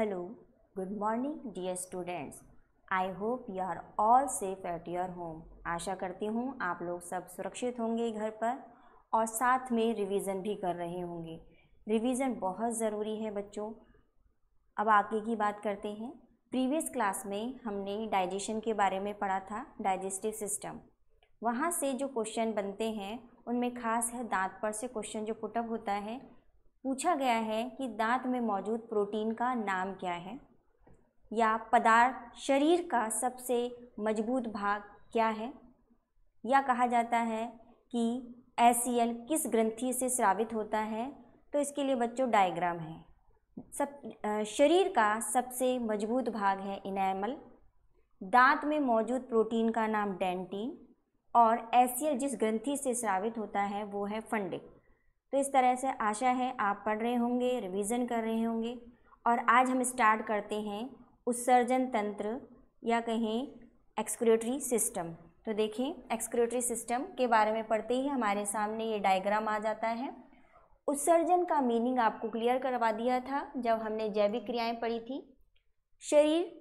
Hello good morning dear students I hope you are all safe at your home आशा करती हूँ आप लोग सब सुरक्षित होंगे घर पर और साथ में रिवीजन भी कर रहे होंगे रिवीजन बहुत ज़रूरी है बच्चों अब आगे की बात करते हैं प्रीवियस क्लास में हमने डाइजेशन के बारे में पढ़ा था डाइजेस्टिव सिस्टम वहाँ से जो क्वेश्चन बनते हैं उनमें खास है दांत पर से क्वेश्चन जो पुटअप होता है पूछा गया है कि दांत में मौजूद प्रोटीन का नाम क्या है या पदार्थ शरीर का सबसे मजबूत भाग क्या है या कहा जाता है कि एस e किस ग्रंथि से स्रावित होता है तो इसके लिए बच्चों डायग्राम है सब शरीर का सबसे मजबूत भाग है इनैमल दांत में मौजूद प्रोटीन का नाम डेंटिन और एस e जिस ग्रंथि से स्रावित होता है वो है फंडिक तो इस तरह से आशा है आप पढ़ रहे होंगे रिवीजन कर रहे होंगे और आज हम स्टार्ट करते हैं उत्सर्जन तंत्र या कहें एक्सक्रेटरी सिस्टम तो देखें एक्सक्रेटरी सिस्टम के बारे में पढ़ते ही हमारे सामने ये डायग्राम आ जाता है उत्सर्जन का मीनिंग आपको क्लियर करवा दिया था जब हमने जैविक क्रियाएं पढ़ी थी शरीर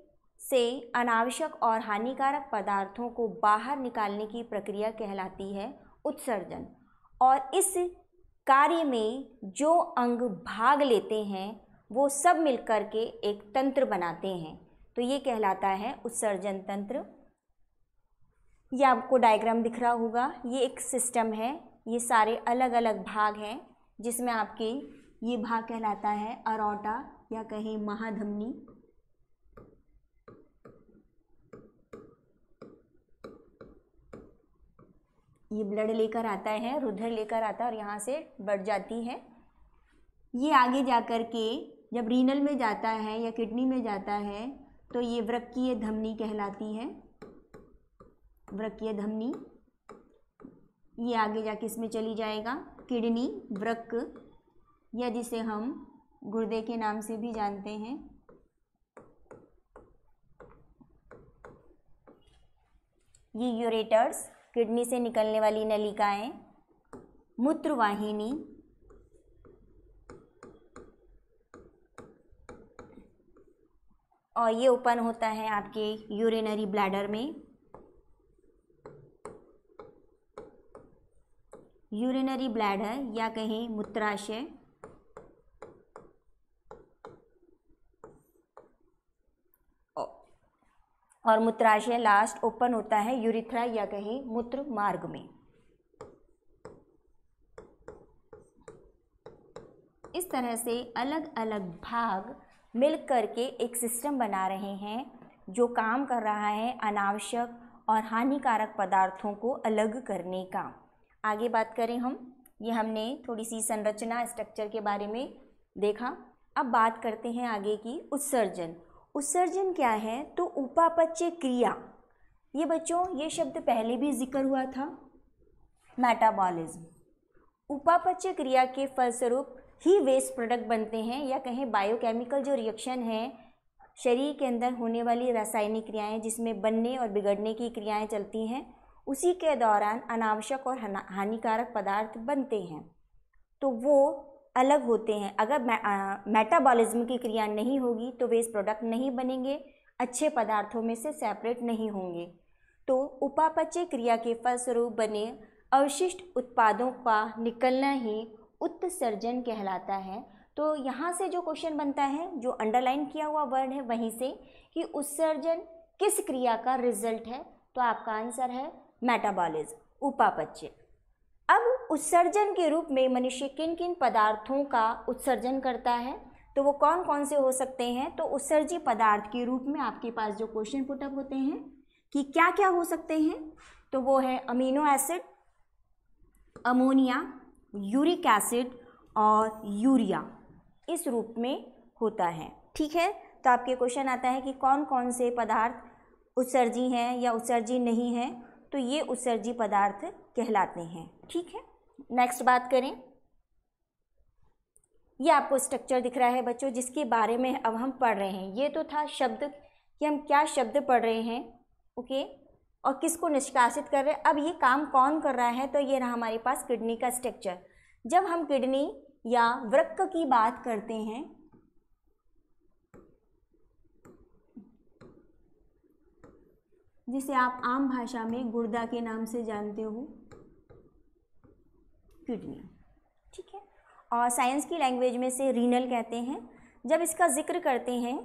से अनावश्यक और हानिकारक पदार्थों को बाहर निकालने की प्रक्रिया कहलाती है उत्सर्जन और इस कार्य में जो अंग भाग लेते हैं वो सब मिलकर के एक तंत्र बनाते हैं तो ये कहलाता है उत्सर्जन तंत्र ये आपको डायग्राम दिख रहा होगा ये एक सिस्टम है ये सारे अलग अलग भाग हैं जिसमें आपके ये भाग कहलाता है अरोटा या कहें महाधमनी ये ब्लड लेकर आता है रुधिर लेकर आता है और यहाँ से बढ़ जाती है ये आगे जा कर के जब रीनल में जाता है या किडनी में जाता है तो ये वृक्कीय धमनी कहलाती है वृक्कीय धमनी ये आगे जाके इसमें चली जाएगा किडनी वृक्क या जिसे हम गुर्दे के नाम से भी जानते हैं ये यूरेटर्स किडनी से निकलने वाली नलिकाएं मूत्रवाहिनी और ये ओपन होता है आपके यूरिनरी ब्लैडर में यूरिनरी ब्लैडर या कहें मूत्राशय और मूत्राशय लास्ट ओपन होता है यूरिथ्रा या कहीं मूत्र मार्ग में इस तरह से अलग अलग भाग मिल करके एक सिस्टम बना रहे हैं जो काम कर रहा है अनावश्यक और हानिकारक पदार्थों को अलग करने का आगे बात करें हम ये हमने थोड़ी सी संरचना स्ट्रक्चर के बारे में देखा अब बात करते हैं आगे की उत्सर्जन उत्सर्जन क्या है तो उपापच्य क्रिया ये बच्चों ये शब्द पहले भी जिक्र हुआ था मेटाबॉलिज्म उपापच्य क्रिया के फलस्वरूप ही वेस्ट प्रोडक्ट बनते हैं या कहें बायोकेमिकल जो रिएक्शन है शरीर के अंदर होने वाली रासायनिक क्रियाएं जिसमें बनने और बिगड़ने की क्रियाएं चलती हैं उसी के दौरान अनावश्यक और हानिकारक पदार्थ बनते हैं तो वो अलग होते हैं अगर मेटाबॉलिज्म की क्रिया नहीं होगी तो वेस्ट प्रोडक्ट नहीं बनेंगे अच्छे पदार्थों में से सेपरेट नहीं होंगे तो उपापचय क्रिया के फलस्वरूप बने अवशिष्ट उत्पादों का निकलना ही उत्सर्जन कहलाता है तो यहाँ से जो क्वेश्चन बनता है जो अंडरलाइन किया हुआ वर्ड है वहीं से कि उत्सर्जन किस क्रिया का रिजल्ट है तो आपका आंसर है मेटाबॉलिज्म उपापचय अब उत्सर्जन के रूप में मनुष्य किन किन पदार्थों का उत्सर्जन करता है तो वो कौन कौन से हो सकते हैं तो उत्सर्जी पदार्थ के रूप में आपके पास जो क्वेश्चन पुटअप होते हैं कि क्या क्या हो सकते हैं तो वो है amino acid ammonia uric acid और यूरिया इस रूप में होता है ठीक है तो आपके क्वेश्चन आता है कि कौन कौन से पदार्थ उत्सर्जी हैं या उत्सर्जी नहीं हैं तो ये उत्सर्जी पदार्थ कहलाते हैं ठीक है नेक्स्ट बात करें ये आपको स्ट्रक्चर दिख रहा है बच्चों जिसके बारे में अब हम पढ़ रहे हैं ये तो था शब्द कि हम क्या शब्द पढ़ रहे हैं ओके और किसको निष्कासित कर रहे हैं अब ये काम कौन कर रहा है तो ये रहा हमारे पास किडनी का स्ट्रक्चर जब हम किडनी या वृक्क की बात करते हैं जिसे आप आम भाषा में गुर्दा के नाम से जानते हो किडनी ठीक है और साइंस की लैंग्वेज में से रीनल कहते हैं जब इसका जिक्र करते हैं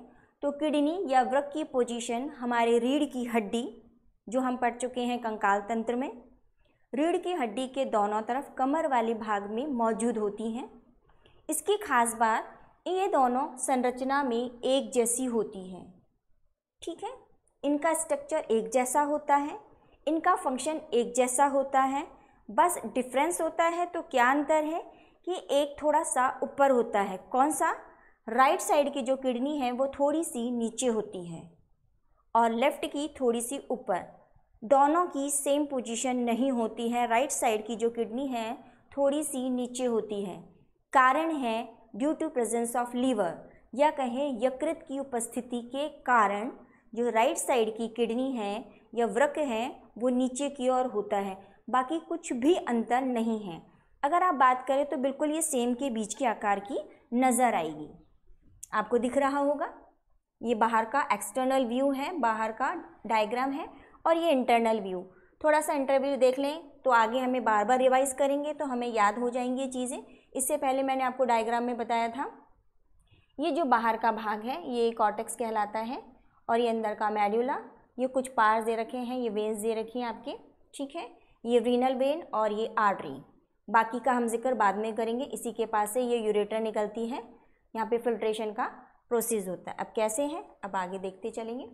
तो किडनी या वृक की पोजीशन हमारे रीढ़ की हड्डी जो हम पढ़ चुके हैं कंकाल तंत्र में रीढ़ की हड्डी के दोनों तरफ कमर वाले भाग में मौजूद होती हैं इसकी खास बात ये दोनों संरचना में एक जैसी होती हैं ठीक है इनका स्ट्रक्चर एक जैसा होता है इनका फंक्शन एक जैसा होता है बस डिफरेंस होता है तो क्या अंतर है कि एक थोड़ा सा ऊपर होता है कौन सा राइट साइड की जो किडनी है वो थोड़ी सी नीचे होती है और लेफ़्ट की थोड़ी सी ऊपर दोनों की सेम पोजीशन नहीं होती है राइट साइड की जो किडनी है थोड़ी सी नीचे होती है कारण है due to presence of liver या कहें यकृत की उपस्थिति के कारण जो राइट साइड की किडनी है या वृक है वो नीचे की ओर होता है बाकी कुछ भी अंतर नहीं है अगर आप बात करें तो बिल्कुल ये सेम के बीच के आकार की नज़र आएगी आपको दिख रहा होगा ये बाहर का एक्सटर्नल व्यू है बाहर का डायग्राम है और ये इंटरनल व्यू थोड़ा सा इंटरव्यू देख लें तो आगे हमें बार बार रिवाइज करेंगे तो हमें याद हो जाएंगी ये चीज़ें इससे पहले मैंने आपको डायग्राम में बताया था ये जो बाहर का भाग है ये कॉर्टेक्स कहलाता है और ये अंदर का मेड्यूला ये कुछ पार्स दे रखे हैं ये वेन्स दे रखी हैं आपके ठीक है ये रीनल वेन और ये आर्टरी बाकी का हम जिक्र बाद में करेंगे इसी के पास से ये यूरेटर निकलती है यहाँ पे फिल्ट्रेशन का प्रोसेस होता है अब कैसे है अब आगे देखते चलेंगे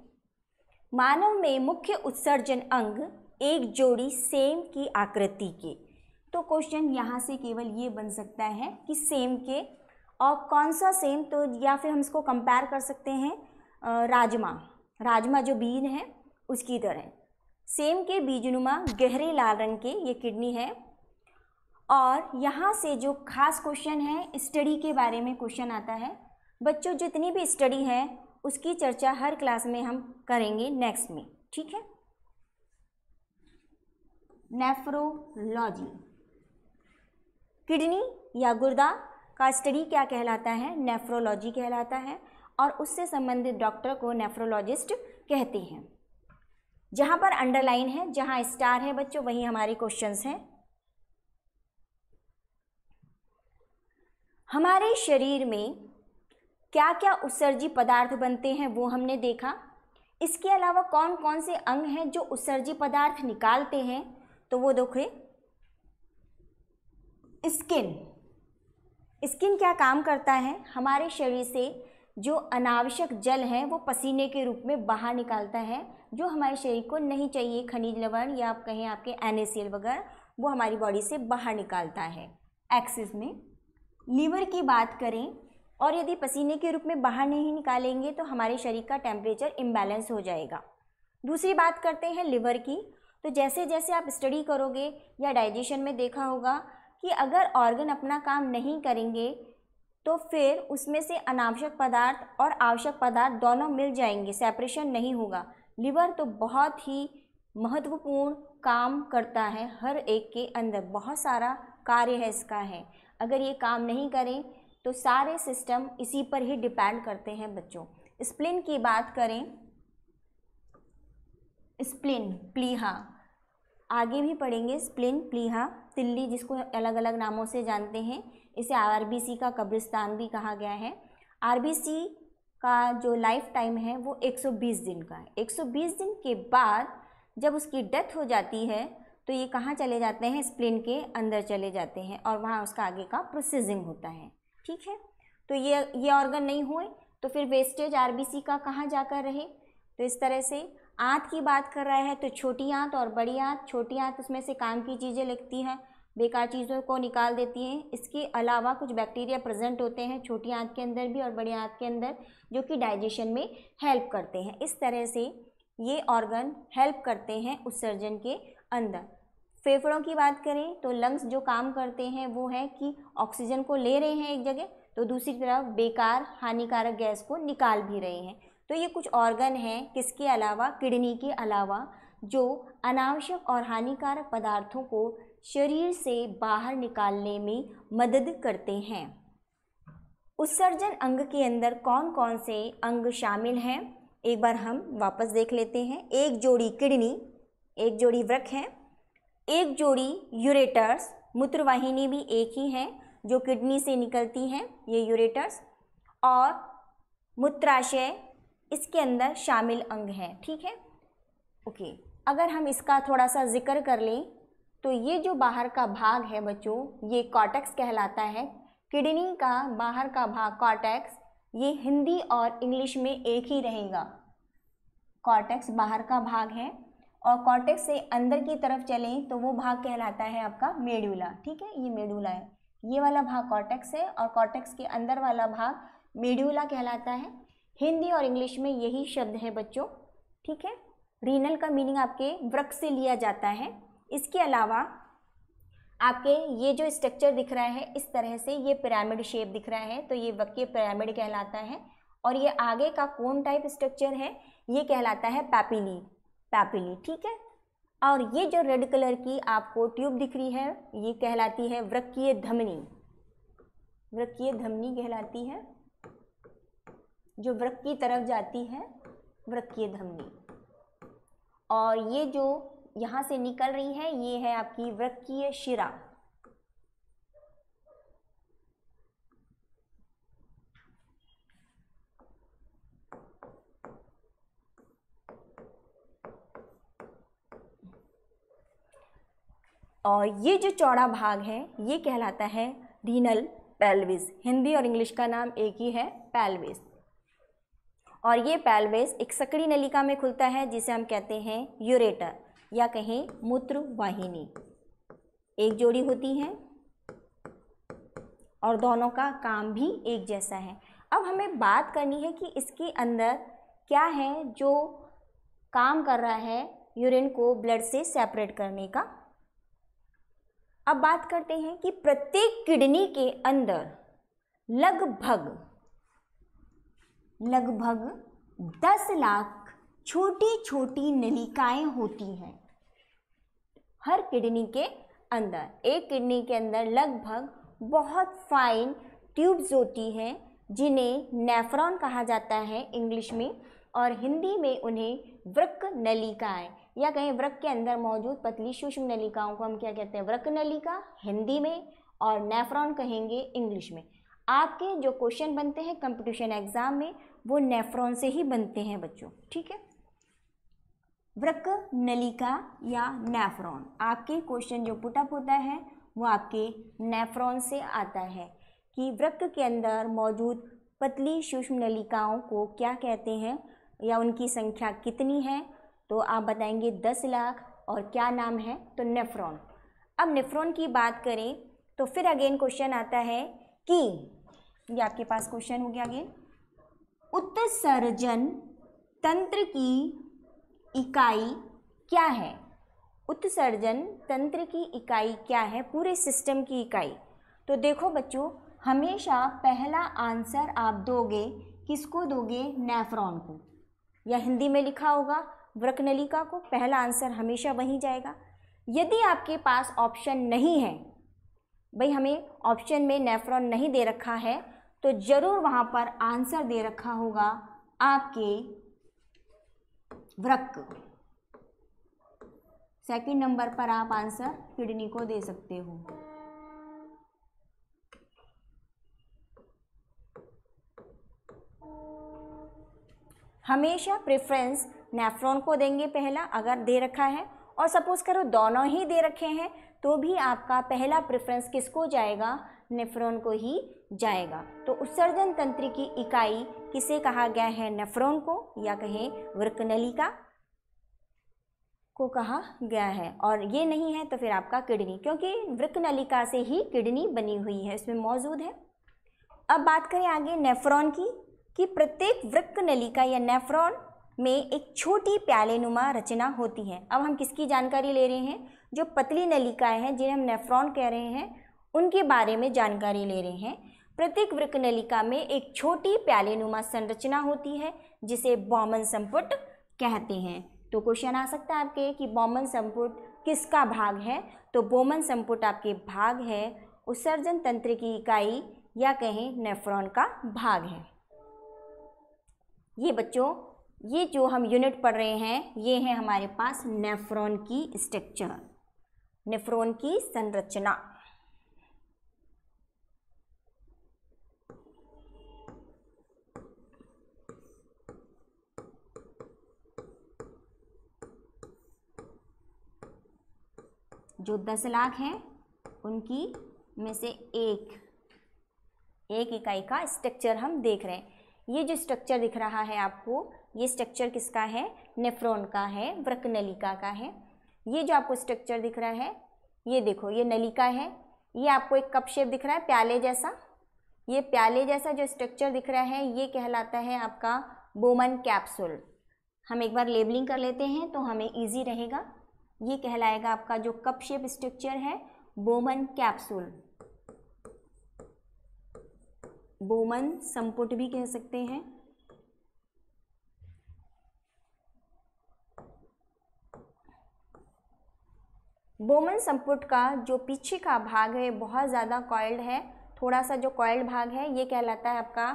मानव में मुख्य उत्सर्जन अंग एक जोड़ी सेम की आकृति के तो क्वेश्चन यहाँ से केवल ये बन सकता है कि सेम के और कौन सा सेम तो या फिर हम इसको कंपेयर कर सकते हैं राजमा राजमा जो बीन है उसकी तरह सेम के बीजनुमा गहरे लाल रंग के ये किडनी है और यहाँ से जो खास क्वेश्चन है स्टडी के बारे में क्वेश्चन आता है बच्चों जितनी भी स्टडी है उसकी चर्चा हर क्लास में हम करेंगे नेक्स्ट में ठीक है नेफ्रोलॉजी किडनी या गुर्दा का स्टडी क्या कहलाता है नेफ्रोलॉजी कहलाता है और उससे संबंधित डॉक्टर को नेफ्रोलॉजिस्ट कहते हैं जहाँ पर अंडरलाइन है जहाँ स्टार है बच्चों वहीं हमारे क्वेश्चंस हैं हमारे शरीर में क्या क्या उत्सर्जी पदार्थ बनते हैं वो हमने देखा इसके अलावा कौन कौन से अंग हैं जो उत्सर्जी पदार्थ निकालते हैं तो वो देखें स्किन स्किन क्या काम करता है हमारे शरीर से जो अनावश्यक जल है वो पसीने के रूप में बाहर निकालता है जो हमारे शरीर को नहीं चाहिए खनिज लवण या आप कहें आपके एन वगैरह वो हमारी बॉडी से बाहर निकालता है एक्सिस में लीवर की बात करें और यदि पसीने के रूप में बाहर नहीं निकालेंगे तो हमारे शरीर का टेम्परेचर इम्बैलेंस हो जाएगा दूसरी बात करते हैं लिवर की तो जैसे जैसे आप स्टडी करोगे या डाइजेशन में देखा होगा कि अगर ऑर्गन अपना काम नहीं करेंगे तो फिर उसमें से अनावश्यक पदार्थ और आवश्यक पदार्थ दोनों मिल जाएंगे सेपरेशन नहीं होगा लिवर तो बहुत ही महत्वपूर्ण काम करता है हर एक के अंदर बहुत सारा कार्य है इसका है अगर ये काम नहीं करें तो सारे सिस्टम इसी पर ही डिपेंड करते हैं बच्चों स्प्लिन की बात करें स्प्लिन प्लीहा आगे भी पढ़ेंगे स्प्लिन प्लीहा तिल्ली जिसको अलग अलग नामों से जानते हैं इसे आर का कब्रिस्तान भी कहा गया है आर का जो लाइफ टाइम है वो 120 दिन का है 120 दिन के बाद जब उसकी डेथ हो जाती है तो ये कहाँ चले जाते हैं स्प्लिन के अंदर चले जाते हैं और वहाँ उसका आगे का प्रोसेसिंग होता है ठीक है तो ये ये ऑर्गन नहीं हुए तो फिर वेस्टेज आरबीसी का कहाँ जाकर रहे तो इस तरह से आँत की बात कर रहा है तो छोटी आँत और बड़ी आँत छोटी आँत उसमें से काम की चीज़ें लगती हैं बेकार चीज़ों को निकाल देती हैं इसके अलावा कुछ बैक्टीरिया प्रेजेंट होते हैं छोटी आँख के अंदर भी और बड़ी आँख के अंदर जो कि डाइजेशन में हेल्प करते हैं इस तरह से ये ऑर्गन हेल्प करते हैं उत्सर्जन के अंदर फेफड़ों की बात करें तो लंग्स जो काम करते हैं वो है कि ऑक्सीजन को ले रहे हैं एक जगह तो दूसरी तरफ बेकार हानिकारक गैस को निकाल भी रहे हैं तो ये कुछ ऑर्गन हैं किसके अलावा किडनी के अलावा जो अनावश्यक और हानिकारक पदार्थों को शरीर से बाहर निकालने में मदद करते हैं उत्सर्जन अंग के अंदर कौन कौन से अंग शामिल हैं एक बार हम वापस देख लेते हैं एक जोड़ी किडनी एक जोड़ी वृक है एक जोड़ी यूरेटर्स मूत्रवाहिनी भी एक ही है जो किडनी से निकलती हैं ये यूरेटर्स और मूत्राशय इसके अंदर शामिल अंग हैं ठीक है ओके अगर हम इसका थोड़ा सा जिक्र कर लें तो ये जो बाहर का भाग है बच्चों ये कॉटेक्स कहलाता है किडनी का बाहर का भाग कॉटेक्स ये हिंदी और इंग्लिश में एक ही रहेगा कॉटेक्स बाहर का भाग है और कॉटेक्स से अंदर की तरफ चलें तो वो भाग कहलाता है आपका मेडुला ठीक है ये मेडुला है ये वाला भाग कॉटेक्स है और कॉटेक्स के अंदर वाला भाग मेड्यूला कहलाता है हिंदी और इंग्लिश में यही शब्द है बच्चों ठीक है रीनल का मीनिंग आपके वृक्ष से लिया जाता है इसके अलावा आपके ये जो स्ट्रक्चर दिख रहा है इस तरह से ये पिरामिड शेप दिख रहा है तो ये वक्य पिरामिड कहलाता है और ये आगे का कोन टाइप स्ट्रक्चर है ये कहलाता है पैपिली पैपिली ठीक है और ये जो रेड कलर की आपको ट्यूब दिख रही है ये कहलाती है वृक्कीय धमनी वृक्कीय धमनी कहलाती है जो वृक्क की तरफ जाती है वृक्कीय धमनी और ये जो यहां से निकल रही है ये है आपकी वृक्कीय शिरा और ये जो चौड़ा भाग है ये कहलाता है रीनल पैल्विस हिंदी और इंग्लिश का नाम एक ही है पैल्विस और ये पैल्विस एक सकड़ी नलिका में खुलता है जिसे हम कहते हैं यूरेटर या कहें मूत्र वाहिनी एक जोड़ी होती है और दोनों का काम भी एक जैसा है अब हमें बात करनी है कि इसके अंदर क्या है जो काम कर रहा है यूरिन को ब्लड से सेपरेट करने का अब बात करते हैं कि प्रत्येक किडनी के अंदर लगभग लगभग दस लाख छोटी छोटी नलिकाएं होती हैं हर किडनी के अंदर एक किडनी के अंदर लगभग बहुत फाइन ट्यूब्स होती हैं जिन्हें नेफ्रॉन कहा जाता है इंग्लिश में और हिंदी में उन्हें वृक्क नलिकाएँ या कहें वृक्क के अंदर मौजूद पतली सूक्ष्म नलिकाओं को हम क्या कहते हैं वृक्क नलिका हिंदी में और नेफ्रॉन कहेंगे इंग्लिश में आपके जो क्वेश्चन बनते हैं कंपटीशन एग्ज़ाम में वो नेफ्रॉन से ही बनते हैं बच्चों ठीक है वृक नलिका या नेफ्रॉन आपके क्वेश्चन जो पुटअप होता है वो आपके नेफ्रॉन से आता है कि वृक के अंदर मौजूद पतली सूक्ष्म नलिकाओं को क्या कहते हैं या उनकी संख्या कितनी है तो आप बताएंगे दस लाख और क्या नाम है तो नेफ्रॉन अब नेफ्रॉन की बात करें तो फिर अगेन क्वेश्चन आता है कि ये आपके पास क्वेश्चन हो गया अगेन उत्सर्जन तंत्र की इकाई क्या है उत्सर्जन तंत्र की इकाई क्या है पूरे सिस्टम की इकाई तो देखो बच्चों हमेशा पहला आंसर आप दोगे किसको दोगे नेफ्रॉन को या हिंदी में लिखा होगा वृक नलिका को पहला आंसर हमेशा वहीं जाएगा यदि आपके पास ऑप्शन नहीं है भाई हमें ऑप्शन में नेफ्रॉन नहीं दे रखा है तो ज़रूर वहाँ पर आंसर दे रखा होगा आपके वृक सेकंड नंबर पर आप आंसर किडनी को दे सकते हो हमेशा प्रेफरेंस नेफ्रॉन को देंगे पहला अगर दे रखा है और सपोज करो दोनों ही दे रखे हैं तो भी आपका पहला प्रेफरेंस किसको जाएगा नेफ्रॉन को ही जाएगा तो उत्सर्जन तंत्र की इकाई किसे कहा गया है नेफ्रॉन को या कहें वृकनलिका को कहा गया है और ये नहीं है तो फिर आपका किडनी क्योंकि वृक नलिका से ही किडनी बनी हुई है इसमें मौजूद है अब बात करें आगे नेफ्रॉन की कि प्रत्येक वृक नलिका या नेफ्रॉन में एक छोटी प्याले नुमा रचना होती है अब हम किसकी जानकारी ले रहे हैं जो पतली नलिकाएं हैं जिन्हें हम नेफ्रॉन कह रहे हैं उनके बारे में जानकारी ले रहे हैं प्रत्येक वृक्क नलिका में एक छोटी प्यालेनुमा संरचना होती है जिसे बॉमन संपुट कहते हैं तो क्वेश्चन आ सकता है आपके कि बॉमन संपुट किसका भाग है तो बोमन संपुट आपके भाग है उत्सर्जन तंत्र की इकाई या कहें नेफ्रॉन का भाग है ये बच्चों ये जो हम यूनिट पढ़ रहे हैं ये है हमारे पास नेफ्रॉन की स्ट्रक्चर नेफ्रॉन की संरचना जो दस लाख हैं उनकी में से एक एक इकाई का स्ट्रक्चर हम देख रहे हैं ये जो स्ट्रक्चर दिख रहा है आपको ये स्ट्रक्चर किसका है नेफ्रॉन का है व्रक नलिका का है ये जो आपको स्ट्रक्चर दिख रहा है ये देखो ये नलिका है ये आपको एक कप शेप दिख रहा है प्याले जैसा ये प्याले जैसा जो स्ट्रक्चर दिख रहा है ये कहलाता है आपका बोमन कैप्सूल हम एक बार लेबलिंग कर लेते हैं तो हमें ईजी रहेगा ये कहलाएगा आपका जो कप शेप स्ट्रक्चर है बोमन कैप्सूल बोमन संपुट भी कह सकते हैं बोमन संपुट का जो पीछे का भाग है बहुत ज़्यादा कॉइल्ड है थोड़ा सा जो कॉइल्ड भाग है ये कहलाता है आपका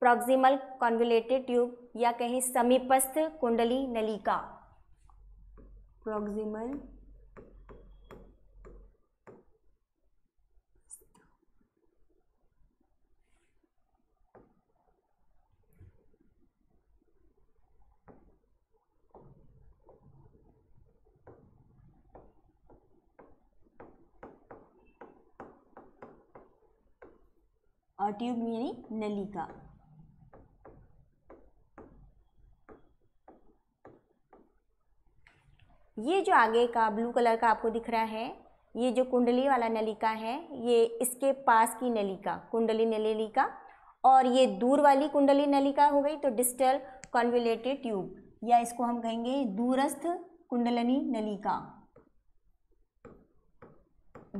प्रॉक्सिमल कॉन्विलेटेड ट्यूब या कहीं समीपस्थ कुंडली नलिका proximal और ट्यूब नली का ये जो आगे का ब्लू कलर का आपको दिख रहा है ये जो कुंडली वाला नलिका है ये इसके पास की नलिका कुंडली नलिका और ये दूर वाली कुंडली नलिका हो गई तो डिस्टल कॉन्विलेटेड ट्यूब या इसको हम कहेंगे दूरस्थ कुंडलनी नलिका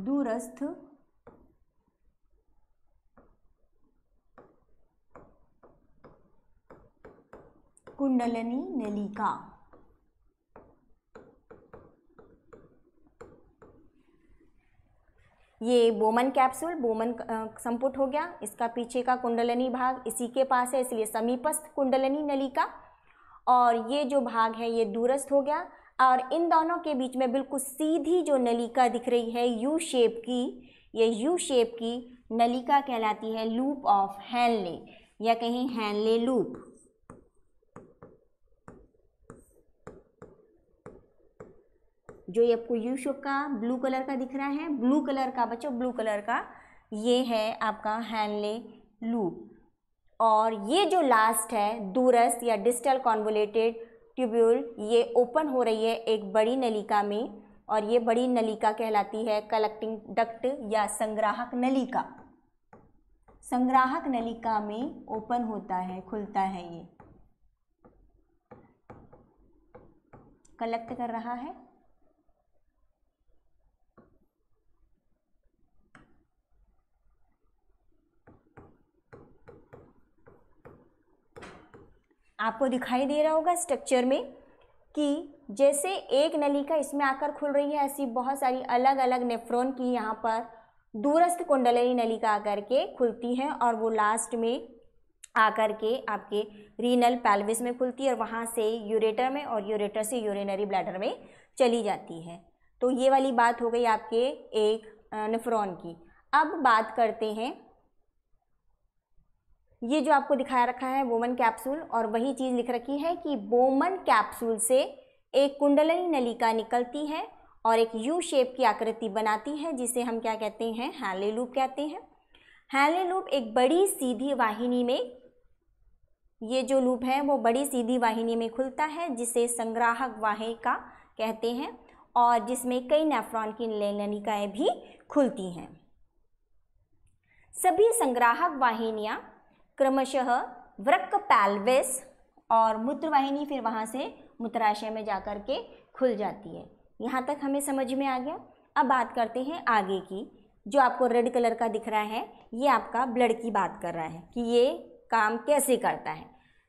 दूरस्थ कुंडलनी नलिका ये बोमन कैप्सूल बोमन संपुट हो गया इसका पीछे का कुंडलनी भाग इसी के पास है इसलिए समीपस्थ कुंडलनी नलिका और ये जो भाग है ये दूरस्थ हो गया और इन दोनों के बीच में बिल्कुल सीधी जो नलिका दिख रही है यू शेप की ये यू शेप की नलिका कहलाती है लूप ऑफ हैनले या कहीं हैनले लूप जो ये आपको यू शेप का ब्लू कलर का दिख रहा है ब्लू कलर का बच्चों ब्लू कलर का ये है आपका हैंडले लूप और ये जो लास्ट है दूरस्थ या डिस्टल कॉन्वोलेटेड ट्यूब्यूल ये ओपन हो रही है एक बड़ी नलिका में और ये बड़ी नलिका कहलाती है कलेक्टिंग डक्ट या संग्राहक नलिका संग्राहक नलिका में ओपन होता है खुलता है ये कलेक्ट कर रहा है आपको दिखाई दे रहा होगा स्ट्रक्चर में कि जैसे एक नली का इसमें आकर खुल रही है ऐसी बहुत सारी अलग अलग नेफ्रोन की यहाँ पर दूरस्थ नली का आकर के खुलती है और वो लास्ट में आकर के आपके रीनल पैल्विस में खुलती है और वहाँ से यूरेटर में और यूरेटर से यूरिनरी ब्लैडर में चली जाती है तो ये वाली बात हो गई आपके एक नेफ्रॉन की अब बात करते हैं ये जो आपको दिखाया रखा है वोमन कैप्सूल और वही चीज़ लिख रखी है कि बोमन कैप्सूल से एक कुंडलनी नलिका निकलती है और एक यू शेप की आकृति बनाती है जिसे हम क्या कहते हैं हैले लूप कहते हैं हैले लूप एक बड़ी सीधी वाहिनी में ये जो लूप है वो बड़ी सीधी वाहिनी में खुलता है जिसे संग्राहक वाहिका कहते हैं और जिसमें कई नेफ्रॉन की नलिकाएं भी खुलती हैं सभी संग्राहक वाहिनियाँ क्रमशः वृक्क पैल्विस और मूत्रवाहिनी फिर वहाँ से मूत्राशय में जा कर के खुल जाती है यहाँ तक हमें समझ में आ गया अब बात करते हैं आगे की जो आपको रेड कलर का दिख रहा है ये आपका ब्लड की बात कर रहा है कि ये काम कैसे करता है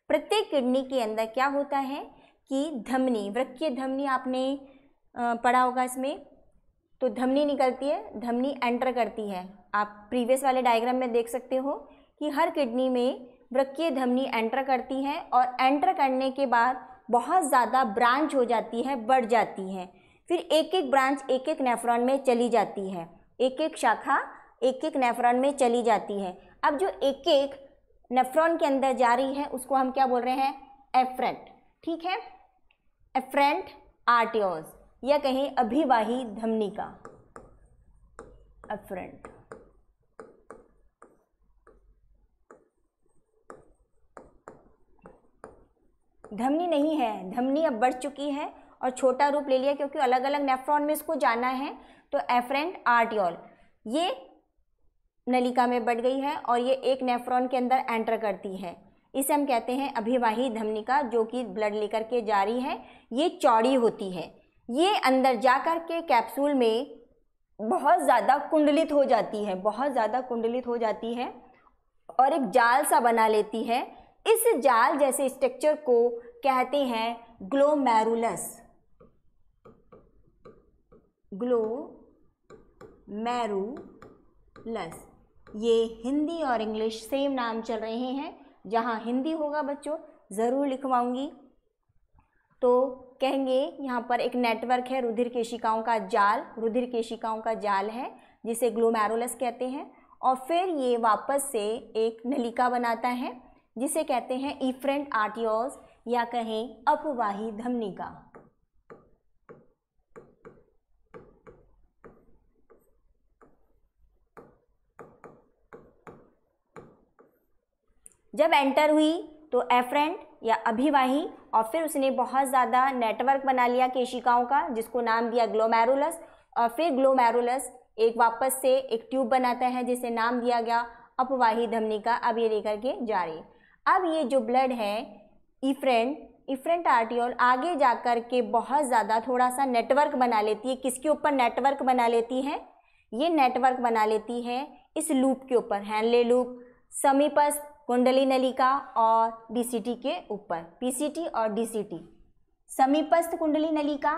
प्रत्येक किडनी के अंदर क्या होता है कि धमनी वृक्कीय धमनी आपने पढ़ा होगा इसमें तो धमनी निकलती है धमनी एंटर करती है आप प्रीवियस वाले डायग्राम में देख सकते हो कि हर किडनी में वृक्कीय धमनी एंटर करती है और एंटर करने के बाद बहुत ज़्यादा ब्रांच हो जाती है बढ़ जाती है फिर एक एक ब्रांच एक एक नेफ्रॉन में चली जाती है एक एक शाखा एक एक नेफ्रॉन में चली जाती है अब जो एक एक नेफ्रॉन के अंदर जा रही है उसको हम क्या बोल रहे हैं एफ्रेंट ठीक है एफ्रेंट आर्टियोज या कहें अभिवाही धमनी का एफ्रेंट धमनी नहीं है धमनी अब बढ़ चुकी है और छोटा रूप ले लिया क्योंकि अलग अलग नेफ्रॉन में इसको जाना है तो एफरेंट आर्टियोल ये नलिका में बढ़ गई है और ये एक नेफ्रॉन के अंदर एंटर करती है इसे हम कहते हैं अभिवाही धमनिका जो कि ब्लड लेकर के जा रही है ये चौड़ी होती है ये अंदर जा कर के कैप्सूल में बहुत ज़्यादा कुंडलित हो जाती है बहुत ज़्यादा कुंडलित हो जाती है और एक जाल सा बना लेती है इस जाल जैसे स्ट्रक्चर को कहते हैं ग्लोमेरुलस ग्लो मैरूलस ये हिंदी और इंग्लिश सेम नाम चल रहे हैं जहाँ हिंदी होगा बच्चों ज़रूर लिखवाऊंगी तो कहेंगे यहाँ पर एक नेटवर्क है रुधिर केशिकाओं का जाल रुधिर केशिकाओं का जाल है जिसे ग्लोमेरुलस कहते हैं और फिर ये वापस से एक नलिका बनाता है जिसे कहते हैं इफ्रेंट आर्टियोल्स या कहें अपवाही धमनिका जब एंटर हुई तो एफ्रेंट या अभिवाही और फिर उसने बहुत ज़्यादा नेटवर्क बना लिया केशिकाओं का जिसको नाम दिया ग्लोमेरुलस और फिर ग्लोमेरुलस एक वापस से एक ट्यूब बनाता है जिसे नाम दिया गया अपवाही धमनिका अब ये लेकर के जा रही अब ये जो ब्लड है इफ्रेंट इफ्रेंट आर्टियोल आगे जा कर के बहुत ज़्यादा थोड़ा सा नेटवर्क बना लेती है किसके ऊपर नेटवर्क बना लेती है ये नेटवर्क बना लेती है इस लूप के ऊपर हैंडले लूप समीपस्थ कुंडली नलिका और डी के ऊपर पी और टी समीपस्थ कुंडली नलिका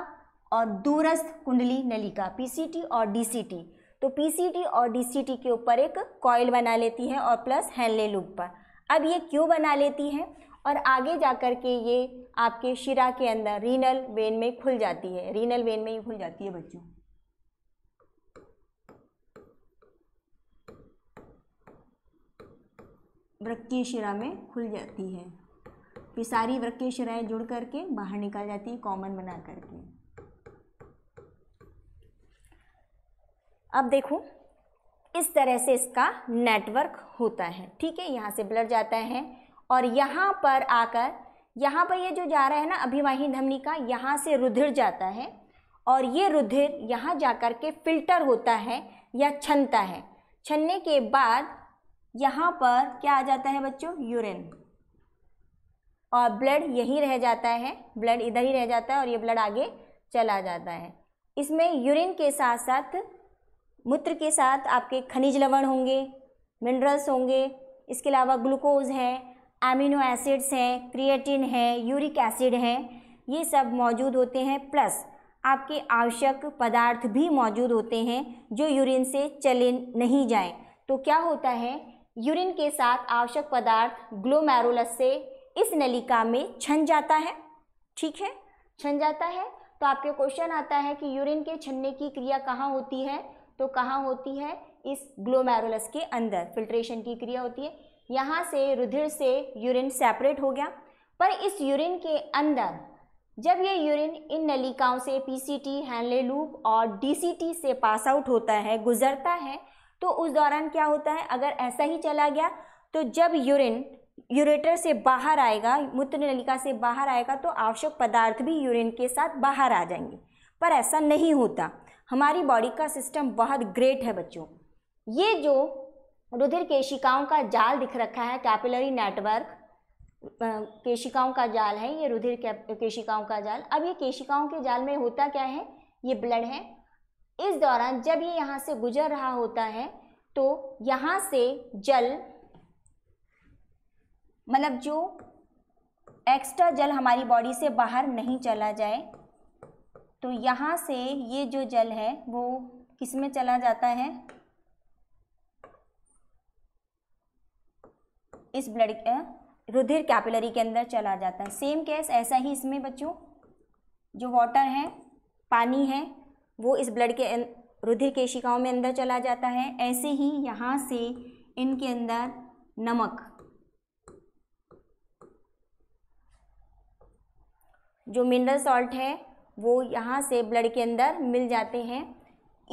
और दूरस्थ कुंडली नलिका पीसीटी और डीसीटी तो पीसीटी और डीसीटी के ऊपर एक कॉयल बना लेती है और प्लस हैंडले लूप पर अब ये क्यों बना लेती हैं और आगे जा कर के ये आपके शिरा के अंदर रीनल वेन में खुल जाती है रीनल वेन में ही खुल जाती है बच्चों वृक्की शिरा में खुल जाती है फिर सारी वृक्की शिराएँ जुड़ करके बाहर निकल जाती है कॉमन बना करके अब देखो इस तरह से इसका नेटवर्क होता है ठीक है यहाँ से ब्लड जाता है और यहाँ पर आकर यहाँ पर ये यह जो जा रहा है ना अभिवाही धमनी का यहाँ से रुधिर जाता है और ये रुधिर यहाँ जाकर के फिल्टर होता है या छनता है छनने के बाद यहाँ पर क्या आ जाता है बच्चों यूरिन और ब्लड यहीं रह जाता है ब्लड इधर ही रह जाता है और ये ब्लड आगे चला जाता है इसमें यूरिन के साथ साथ मूत्र के साथ आपके खनिज लवण होंगे मिनरल्स होंगे इसके अलावा ग्लूकोज है एमिनो एसिड्स हैं क्रिएटिन है यूरिक एसिड है ये सब मौजूद होते हैं प्लस आपके आवश्यक पदार्थ भी मौजूद होते हैं जो यूरिन से चले नहीं जाएं तो क्या होता है यूरिन के साथ आवश्यक पदार्थ ग्लोमेरुलस से इस नलिका में छन जाता है ठीक है छन जाता है तो आपके क्वेश्चन आता है कि यूरिन के छनने की क्रिया कहाँ होती है तो कहाँ होती है इस ग्लोमेरुलस के अंदर फिल्ट्रेशन की क्रिया होती है यहाँ से रुधिर से यूरिन सेपरेट हो गया पर इस यूरिन के अंदर जब ये यूरिन इन नलिकाओं से पीसीटी हैंडले लूप और डीसीटी से पास आउट होता है गुजरता है तो उस दौरान क्या होता है अगर ऐसा ही चला गया तो जब यूरिन यूरेटर से बाहर आएगा मूत्र नलिका से बाहर आएगा तो आवश्यक पदार्थ भी यूरिन के साथ बाहर आ जाएंगे पर ऐसा नहीं होता हमारी बॉडी का सिस्टम बहुत ग्रेट है बच्चों ये जो रुधिर केशिकाओं का जाल दिख रखा है कैपिलरी नेटवर्क केशिकाओं का जाल है ये रुधिर केशिकाओं का जाल अब ये केशिकाओं के जाल में होता क्या है ये ब्लड है इस दौरान जब ये यहाँ से गुजर रहा होता है तो यहाँ से जल मतलब जो एक्स्ट्रा जल हमारी बॉडी से बाहर नहीं चला जाए तो यहाँ से ये जो जल है वो किस में चला जाता है इस ब्लड रुधिर कैपिलरी के अंदर चला जाता है सेम केस ऐसा ही इसमें बच्चों जो वाटर है पानी है वो इस ब्लड के अं, रुधिर केशिकाओं में अंदर चला जाता है ऐसे ही यहाँ से इनके अंदर नमक जो मिनरल सॉल्ट है वो यहाँ से ब्लड के अंदर मिल जाते हैं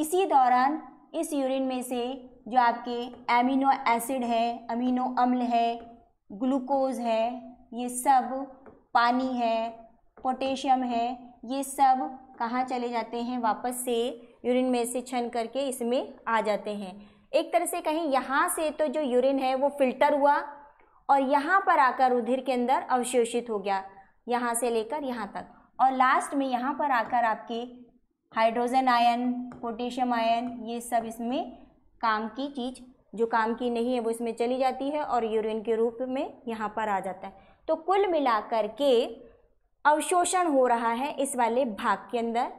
इसी दौरान इस यूरिन में से जो आपके एमिनो एसिड है अमीनो अम्ल है ग्लूकोज है ये सब पानी है पोटेशियम है ये सब कहाँ चले जाते हैं वापस से यूरिन में से छन करके इसमें आ जाते हैं एक तरह से कहीं यहाँ से तो जो यूरिन है वो फिल्टर हुआ और यहाँ पर आकर रुधिर के अंदर अवशोषित हो गया यहाँ से लेकर यहाँ तक और लास्ट में यहाँ पर आकर आपके हाइड्रोजन आयन पोटेशियम आयन ये सब इसमें काम की चीज़ जो काम की नहीं है वो इसमें चली जाती है और यूरिन के रूप में यहाँ पर आ जाता है तो कुल मिलाकर के अवशोषण हो रहा है इस वाले भाग के अंदर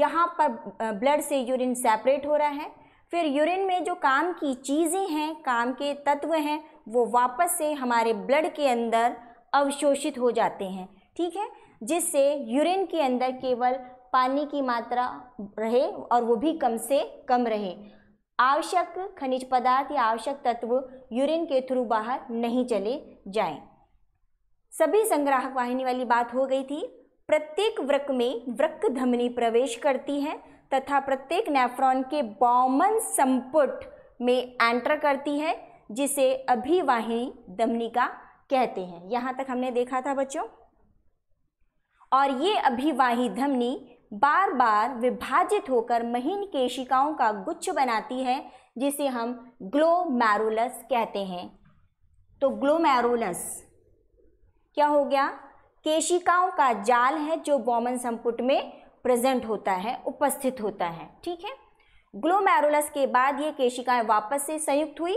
यहाँ पर ब्लड से यूरिन सेपरेट हो रहा है फिर यूरिन में जो काम की चीज़ें हैं काम के तत्व हैं वो वापस से हमारे ब्लड के अंदर अवशोषित हो जाते हैं ठीक है जिससे यूरिन के अंदर केवल पानी की मात्रा रहे और वो भी कम से कम रहे आवश्यक खनिज पदार्थ या आवश्यक तत्व यूरिन के थ्रू बाहर नहीं चले जाएं। सभी संग्राहक वाहिनी वाली बात हो गई थी प्रत्येक वृक में वृक धमनी प्रवेश करती है तथा प्रत्येक नेफ्रॉन के बॉमन संपुट में एंटर करती है जिसे अभिवाहिनी धमनी का कहते हैं यहाँ तक हमने देखा था बच्चों और ये अभिवाही धमनी बार बार विभाजित होकर महीन केशिकाओं का गुच्छ बनाती है जिसे हम ग्लोमैरुलस कहते हैं तो ग्लोमैरुलस क्या हो गया केशिकाओं का जाल है जो बॉमन संपुट में प्रेजेंट होता है उपस्थित होता है ठीक है ग्लोमैरुलस के बाद ये केशिकाएं वापस से संयुक्त हुई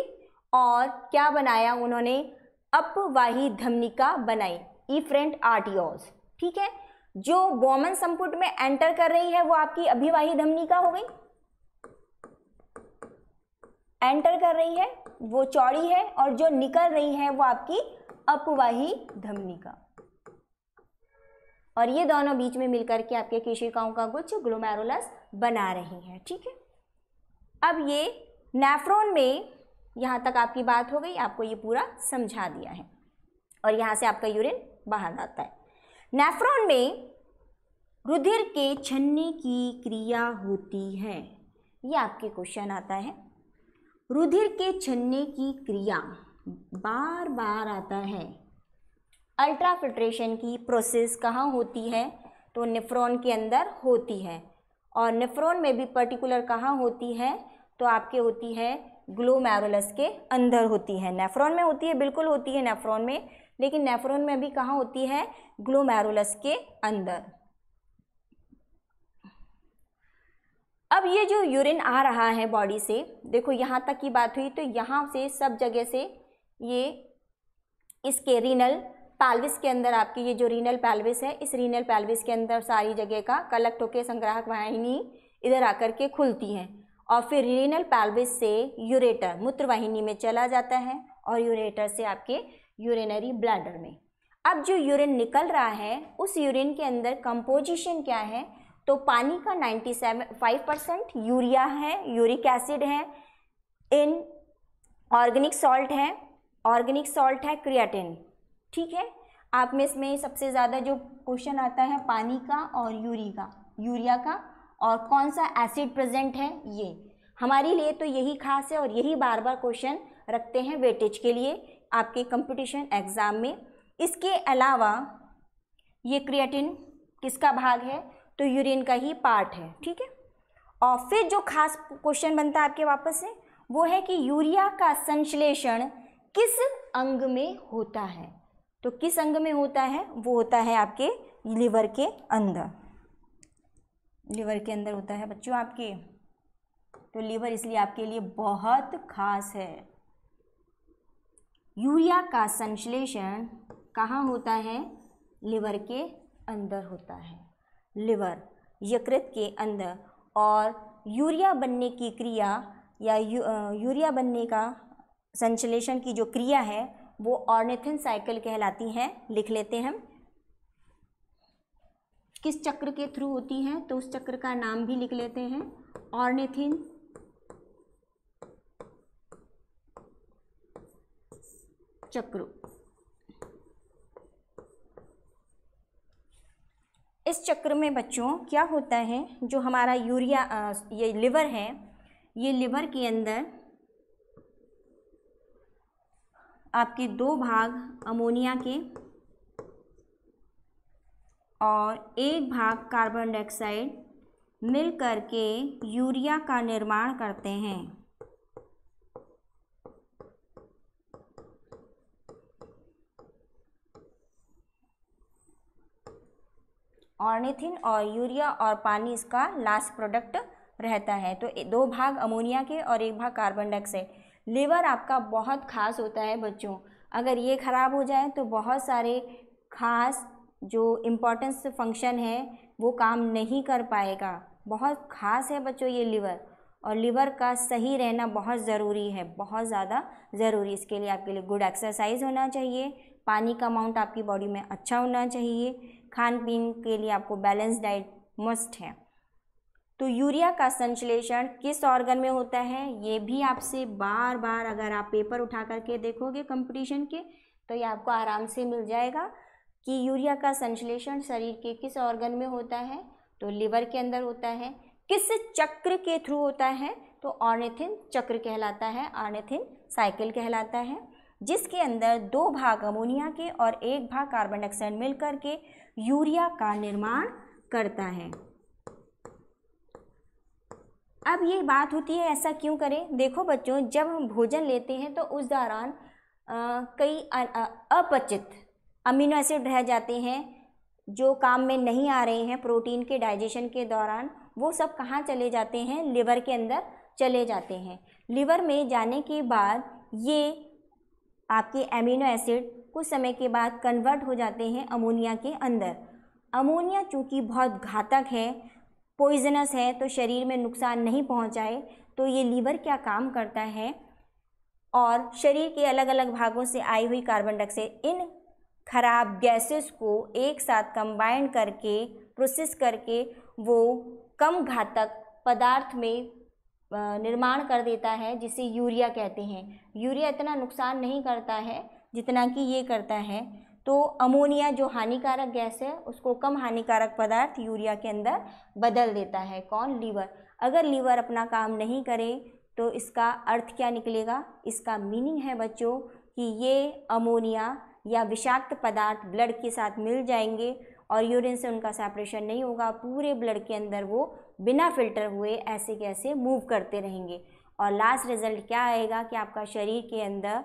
और क्या बनाया उन्होंने अपवाही धमनिका बनाई ई फ्रेंट आर्टियोज़ ठीक है जो वॉमन संपुट में एंटर कर रही है वो आपकी अभिवाही धमनी का हो गई एंटर कर रही है वो चौड़ी है और जो निकल रही है वो आपकी अपवाही धमनी का और ये दोनों बीच में मिलकर के आपके केशिकाओं का गुच्छ ग्लोमेरुलस बना रही है ठीक है अब ये नेफ्रोन में यहां तक आपकी बात हो गई आपको ये पूरा समझा दिया है और यहां से आपका यूरिन बाहर आता है नेफ्रॉन में रुधिर के छन्ने की क्रिया होती है ये आपके क्वेश्चन आता है रुधिर के छन्ने की क्रिया बार बार आता है अल्ट्राफिल्ट्रेशन की प्रोसेस कहाँ होती है तो नेफ्रॉन के अंदर होती है और नेफ्रॉन में भी पर्टिकुलर कहाँ होती है तो आपके होती है ग्लोमेरुलस के अंदर होती है नेफ्रॉन में होती है बिल्कुल होती है नेफ्रॉन में लेकिन नेफ्रॉन में भी कहाँ होती है ग्लोमेरुलस के अंदर अब ये जो यूरिन आ रहा है बॉडी से देखो यहाँ तक की बात हुई तो यहाँ से सब जगह से ये इसके रीनल पैल्विस के अंदर आपकी ये जो रीनल पैल्विस है इस रीनल पैल्विस के अंदर सारी जगह का कलेक्ट होकर संग्राहक वाहिनी इधर आकर के खुलती है और फिर रीनल पैल्विस से यूरेटर मूत्र वाहिनी में चला जाता है और यूरेटर से आपके यूरिनरी ब्लैडर में अब जो यूरिन निकल रहा है उस यूरिन के अंदर कंपोजिशन क्या है तो पानी का 97.5 परसेंट यूरिया है यूरिक एसिड है इन ऑर्गेनिक सॉल्ट है ऑर्गेनिक सॉल्ट है क्रिएटिन ठीक है आप में इसमें सबसे ज़्यादा जो क्वेश्चन आता है पानी का और यूरी का यूरिया का और कौन सा एसिड प्रेजेंट है ये हमारे लिए तो यही खास है और यही बार बार क्वेश्चन रखते हैं वेटेज के लिए आपके कंपटीशन एग्ज़ाम में इसके अलावा ये क्रिएटिन किसका भाग है तो यूरिन का ही पार्ट है ठीक है और फिर जो खास क्वेश्चन बनता है आपके वापस से वो है कि यूरिया का संश्लेषण किस अंग में होता है तो किस अंग में होता है वो होता है आपके लीवर के अंदर लीवर के अंदर होता है बच्चों आपके तो लीवर इसलिए आपके लिए बहुत खास है यूरिया का संश्लेषण कहाँ होता है लिवर के अंदर होता है लिवर यकृत के अंदर और यूरिया बनने की क्रिया या यू, यूरिया बनने का संश्लेषण की जो क्रिया है वो ऑर्निथिन साइकिल कहलाती है लिख लेते हैं किस चक्र के थ्रू होती है तो उस चक्र का नाम भी लिख लेते हैं ऑर्निथिन चक्र इस चक्र में बच्चों क्या होता है जो हमारा यूरिया ये लिवर है ये लिवर के अंदर आपके दो भाग अमोनिया के और एक भाग कार्बन डाइऑक्साइड मिल करके यूरिया का निर्माण करते हैं ऑर्निथिन और यूरिया और पानी इसका लास्ट प्रोडक्ट रहता है तो दो भाग अमोनिया के और एक भाग कार्बन डाइऑक्साइड लीवर आपका बहुत खास होता है बच्चों अगर ये ख़राब हो जाए तो बहुत सारे खास जो इम्पोर्टेंस फंक्शन है वो काम नहीं कर पाएगा बहुत खास है बच्चों ये लीवर और लीवर का सही रहना बहुत ज़रूरी है बहुत ज़्यादा ज़रूरी इसके लिए आपके लिए गुड एक्सरसाइज होना चाहिए पानी का अमाउंट आपकी बॉडी में अच्छा होना चाहिए खान पीन के लिए आपको बैलेंस डाइट मस्ट है तो यूरिया का संश्लेषण किस ऑर्गन में होता है ये भी आपसे बार बार अगर आप पेपर उठा करके देखोगे कंपटीशन के तो ये आपको आराम से मिल जाएगा कि यूरिया का संश्लेषण शरीर के किस ऑर्गन में होता है तो लिवर के अंदर होता है किस चक्र के थ्रू होता है तो ऑर्निथिन चक्र कहलाता है ऑर्निथिन साइकिल कहलाता है जिसके अंदर दो भाग अमोनिया के और एक भाग कार्बन डाइऑक्साइड मिलकर के यूरिया का निर्माण करता है अब ये बात होती है ऐसा क्यों करें देखो बच्चों जब हम भोजन लेते हैं तो उस दौरान कई अपचित अमीनो एसिड रह जाते हैं जो काम में नहीं आ रहे हैं प्रोटीन के डाइजेशन के दौरान वो सब कहाँ चले जाते हैं लिवर के अंदर चले जाते हैं लिवर में जाने के बाद ये आपके एमिनो एसिड कुछ समय के बाद कन्वर्ट हो जाते हैं अमोनिया के अंदर अमोनिया चूँकि बहुत घातक है पॉइजनस है तो शरीर में नुकसान नहीं पहुँचाए तो ये लीवर क्या काम करता है और शरीर के अलग अलग भागों से आई हुई कार्बन डाइऑक्साइड इन खराब गैसेस को एक साथ कंबाइंड करके प्रोसेस करके वो कम घातक पदार्थ में निर्माण कर देता है जिसे यूरिया कहते हैं यूरिया इतना नुकसान नहीं करता है जितना कि ये करता है तो अमोनिया जो हानिकारक गैस है उसको कम हानिकारक पदार्थ यूरिया के अंदर बदल देता है कौन लीवर अगर लीवर अपना काम नहीं करे तो इसका अर्थ क्या निकलेगा इसका मीनिंग है बच्चों कि ये अमोनिया या विषाक्त पदार्थ ब्लड के साथ मिल जाएंगे और यूरिन से उनका सेपरेशन नहीं होगा पूरे ब्लड के अंदर वो बिना फिल्टर हुए ऐसे के ऐसे मूव करते रहेंगे और लास्ट रिज़ल्ट क्या आएगा कि आपका शरीर के अंदर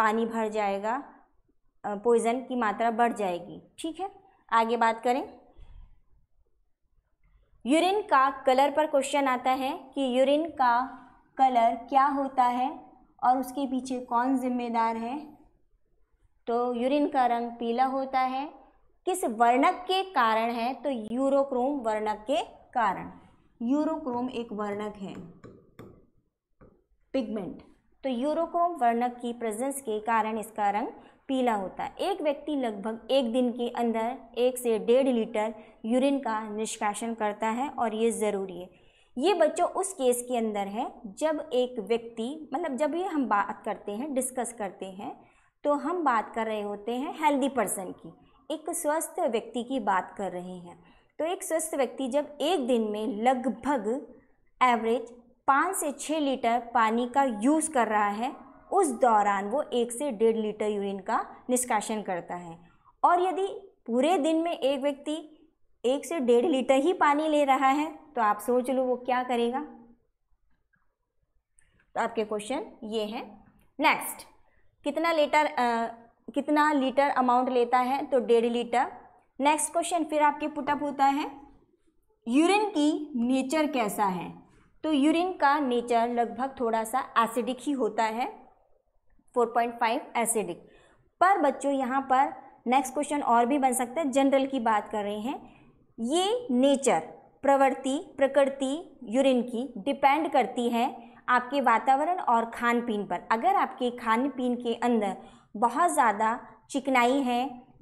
पानी भर जाएगा पोइजन की मात्रा बढ़ जाएगी ठीक है आगे बात करें यूरिन का कलर पर क्वेश्चन आता है कि यूरिन का कलर क्या होता है और उसके पीछे कौन जिम्मेदार है तो यूरिन का रंग पीला होता है किस वर्णक के कारण है तो यूरोक्रोम वर्णक के कारण यूरोक्रोम एक वर्णक है पिगमेंट तो यूरोक्रोम वर्णक की प्रेजेंस के कारण इसका रंग पीला होता है एक व्यक्ति लगभग एक दिन के अंदर एक से डेढ़ लीटर यूरिन का निष्कासन करता है और ये ज़रूरी है ये बच्चों उस केस के अंदर है जब एक व्यक्ति मतलब जब ये हम बात करते हैं डिस्कस करते हैं तो हम बात कर रहे होते हैं हेल्दी पर्सन की एक स्वस्थ व्यक्ति की बात कर रहे हैं तो एक स्वस्थ व्यक्ति जब एक दिन में लगभग एवरेज पाँच से छः लीटर पानी का यूज़ कर रहा है उस दौरान वो एक से डेढ़ लीटर यूरिन का निष्कासन करता है और यदि पूरे दिन में एक व्यक्ति एक से डेढ़ लीटर ही पानी ले रहा है तो आप सोच लो वो क्या करेगा तो आपके क्वेश्चन ये हैं नेक्स्ट कितना लीटर कितना लीटर अमाउंट लेता है तो डेढ़ लीटर नेक्स्ट क्वेश्चन फिर आपके पुटअप होता है यूरिन की नेचर कैसा है तो यूरिन का नेचर लगभग थोड़ा सा एसिडिक ही होता है 4.5 एसिडिक पर बच्चों यहाँ पर नेक्स्ट क्वेश्चन और भी बन सकता है जनरल की बात कर रहे हैं ये नेचर प्रवृत्ति प्रकृति यूरिन की डिपेंड करती है आपके वातावरण और खान पीन पर अगर आपके खान पीन के अंदर बहुत ज़्यादा चिकनाई है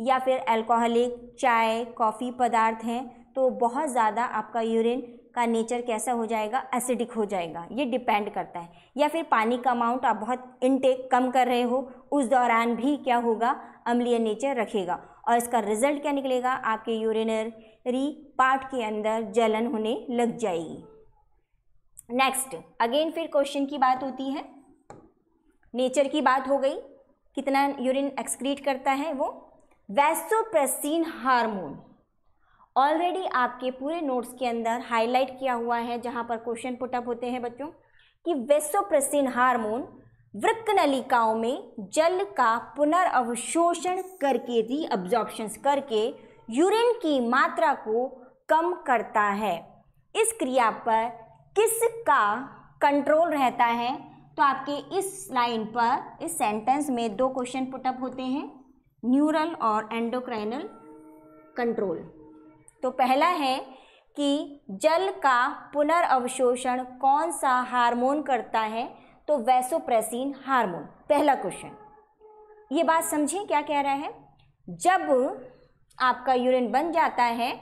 या फिर अल्कोहलिक चाय कॉफ़ी पदार्थ हैं तो बहुत ज़्यादा आपका यूरिन का नेचर कैसा हो जाएगा एसिडिक हो जाएगा ये डिपेंड करता है या फिर पानी का अमाउंट आप बहुत इनटेक कम कर रहे हो उस दौरान भी क्या होगा अम्लीय नेचर रखेगा और इसका रिजल्ट क्या निकलेगा आपके यूरिनरी पार्ट के अंदर जलन होने लग जाएगी नेक्स्ट अगेन फिर क्वेश्चन की बात होती है नेचर की बात हो गई कितना यूरिन एक्सक्रीट करता है वो वैसोप्रेसिन हार्मोन ऑलरेडी आपके पूरे नोट्स के अंदर हाईलाइट किया हुआ है जहाँ पर क्वेश्चन पुटअप होते हैं बच्चों कि वैसोप्रेसिन हार्मोन वृक्क नलिकाओं में जल का पुनर्अवशोषण करके रीअब्जॉर्प्शन करके यूरिन की मात्रा को कम करता है इस क्रिया पर किसका कंट्रोल रहता है तो आपके इस लाइन पर इस सेंटेंस में दो क्वेश्चन पुटअप होते हैं न्यूरल और एंडोक्राइनल कंट्रोल तो पहला है कि जल का पुनर्वशोषण कौन सा हार्मोन करता है तो वैसोप्रेसिन हार्मोन पहला क्वेश्चन ये बात समझिए क्या कह रहा है जब आपका यूरिन बन जाता है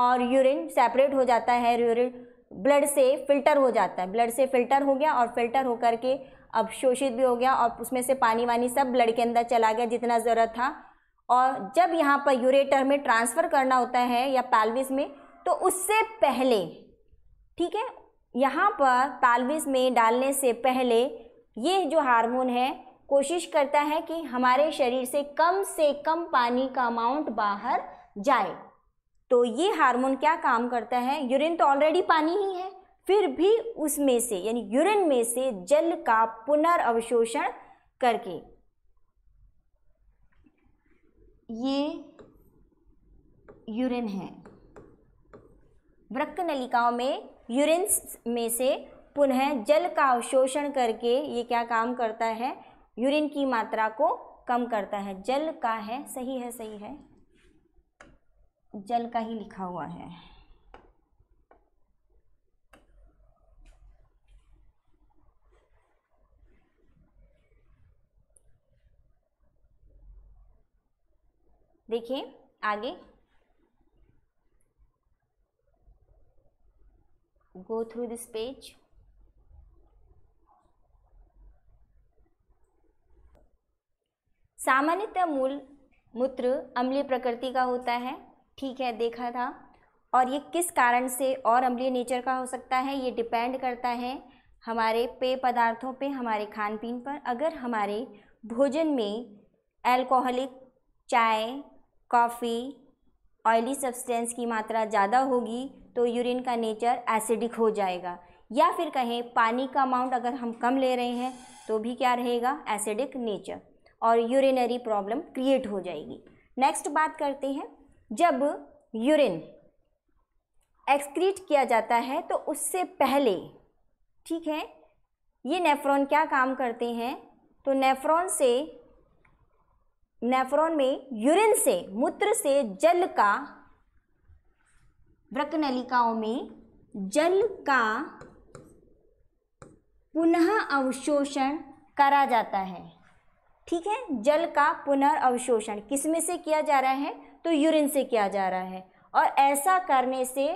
और यूरिन सेपरेट हो जाता है यूरिन ब्लड से फिल्टर हो जाता है ब्लड से फिल्टर हो गया और फिल्टर होकर के अब शोषित भी हो गया और उसमें से पानी वानी सब ब्लड के अंदर चला गया जितना ज़रूरत था और जब यहाँ पर यूरेटर में ट्रांसफ़र करना होता है या पैल्विस में तो उससे पहले ठीक है यहाँ पर पैल्विस में डालने से पहले ये जो हार्मोन है कोशिश करता है कि हमारे शरीर से कम से कम पानी का अमाउंट बाहर जाए तो ये हार्मोन क्या काम करता है यूरिन तो ऑलरेडी पानी ही है फिर भी उसमें से यानी यूरिन में से जल का पुनर्वशोषण करके ये यूरिन है वृक्क नलिकाओं में यूरिन में से पुनः जल का अवशोषण करके ये क्या काम करता है यूरिन की मात्रा को कम करता है जल का है सही है सही है जल का ही लिखा हुआ है देखिए आगे गो थ्रू दिस पेज सामान्यतः मूल मूत्र अम्लीय प्रकृति का होता है ठीक है देखा था और ये किस कारण से और अम्लीय नेचर का हो सकता है ये डिपेंड करता है हमारे पेय पदार्थों पे हमारे खान पीन पर अगर हमारे भोजन में एल्कोहलिक चाय कॉफ़ी ऑयली सब्सटेंस की मात्रा ज़्यादा होगी तो यूरिन का नेचर एसिडिक हो जाएगा या फिर कहें पानी का अमाउंट अगर हम कम ले रहे हैं तो भी क्या रहेगा एसिडिक नेचर और यूरिनरी प्रॉब्लम क्रिएट हो जाएगी नेक्स्ट बात करते हैं जब यूरिन एक्सक्रीट किया जाता है तो उससे पहले ठीक है ये नेफ्रॉन क्या काम करते हैं तो नेफ्रॉन से नेफ्रॉन में यूरिन से मूत्र से जल का वृक नलिकाओं में जल का पुनः अवशोषण करा जाता है ठीक है जल का पुनर्वशोषण किस में से किया जा रहा है तो यूरिन से किया जा रहा है और ऐसा करने से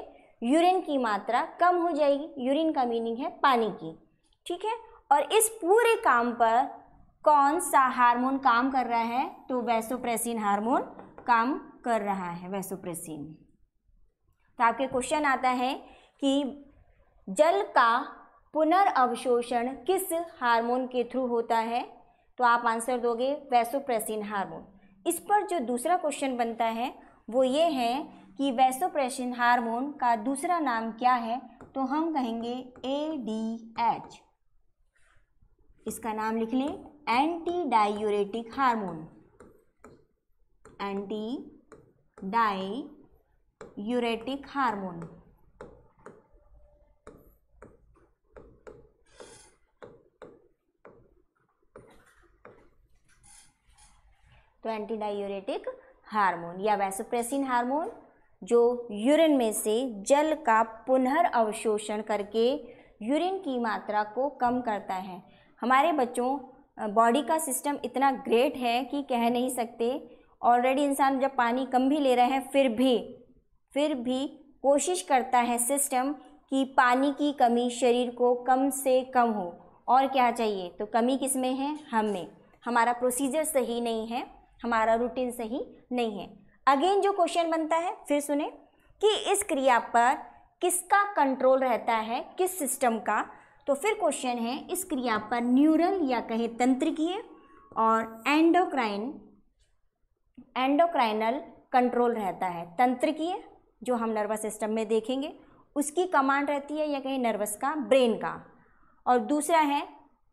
यूरिन की मात्रा कम हो जाएगी यूरिन का मीनिंग है पानी की ठीक है और इस पूरे काम पर कौन सा हार्मोन काम कर रहा है तो वैसोप्रेसिन हार्मोन काम कर रहा है वैसोप्रेसिन तो आपके क्वेश्चन आता है कि जल का पुनर्अवशोषण किस हार्मोन के थ्रू होता है तो आप आंसर दोगे वैसोप्रेसिन हार्मोन इस पर जो दूसरा क्वेश्चन बनता है वो ये है कि वैसोप्रेशन हार्मोन का दूसरा नाम क्या है तो हम कहेंगे ए डी एच इसका नाम लिख लें anti diuretic hormone anti diuretic hormone तो एंटी डायूरेटिक हार्मोन या वैसोप्रेसिन हार्मोन जो यूरिन में से जल का पुनः अवशोषण करके यूरिन की मात्रा को कम करता है हमारे बच्चों बॉडी का सिस्टम इतना ग्रेट है कि कह नहीं सकते ऑलरेडी इंसान जब पानी कम भी ले रहे हैं फिर भी फिर भी कोशिश करता है सिस्टम कि पानी की कमी शरीर को कम से कम हो और क्या चाहिए तो कमी किस में है हम में हमारा प्रोसीजर सही नहीं है हमारा रूटीन सही नहीं है अगेन जो क्वेश्चन बनता है फिर सुने कि इस क्रिया पर किसका कंट्रोल रहता है किस सिस्टम का तो फिर क्वेश्चन है इस क्रिया पर न्यूरल या कहे तंत्रिकीय और एंडोक्राइन एंडोक्राइनल कंट्रोल रहता है तंत्रिकीय जो हम नर्वस सिस्टम में देखेंगे उसकी कमांड रहती है या कहीं नर्वस का ब्रेन का और दूसरा है